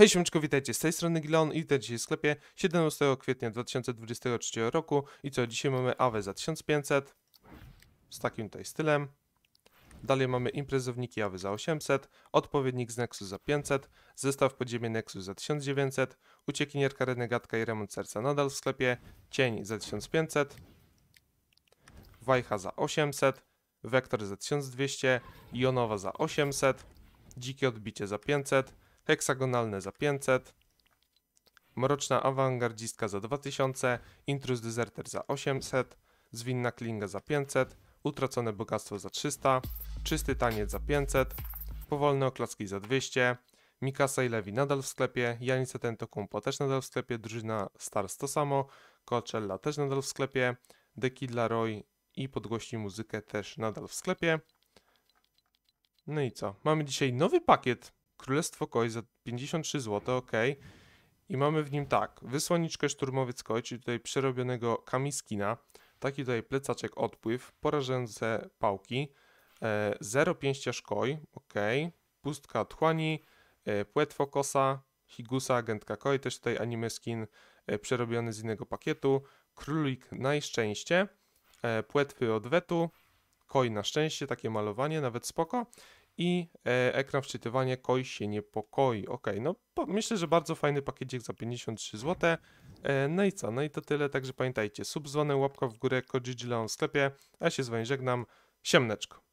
Hej siemeczko, witajcie z tej strony Gilon i witajcie w sklepie 17 kwietnia 2023 roku i co, dzisiaj mamy AWE za 1500 z takim tutaj stylem dalej mamy imprezowniki AWE za 800 odpowiednik z Nexus za 500 zestaw podziemie Nexus za 1900 uciekinierka renegatka i remont serca nadal w sklepie cień za 1500 wajcha za 800 wektor za 1200 jonowa za 800 dzikie odbicie za 500 heksagonalne za 500, mroczna awangardzistka za 2000, intruz deserter za 800, zwinna klinga za 500, utracone bogactwo za 300, czysty taniec za 500, powolne oklaski za 200, Mikasa i Lewi nadal w sklepie, Janice Tentokumpo też nadal w sklepie, drużyna Stars to samo, Coachella też nadal w sklepie, The Kid Laroi i Podgłośni Muzykę też nadal w sklepie. No i co? Mamy dzisiaj nowy pakiet Królestwo Koi za 53 zł, ok. I mamy w nim tak, wysłaniczkę szturmowiec Koi, czyli tutaj przerobionego kamiskina, taki tutaj plecaczek odpływ, porażające pałki, e, zero pięściarz Koi, ok. Pustka tchłani, e, płetwo kosa, Higusa, agentka Koi, też tutaj anime skin e, przerobiony z innego pakietu, królik najszczęście, płetwy odwetu, Koi na szczęście, takie malowanie, nawet spoko i e, ekran wczytywania koi się niepokoi. Ok, no myślę, że bardzo fajny pakieciek za 53 zł. E, no i co? No i to tyle, także pamiętajcie, sub, dzwonek, łapka w górę, kod w sklepie. Ja się z wami żegnam. Siemneczko.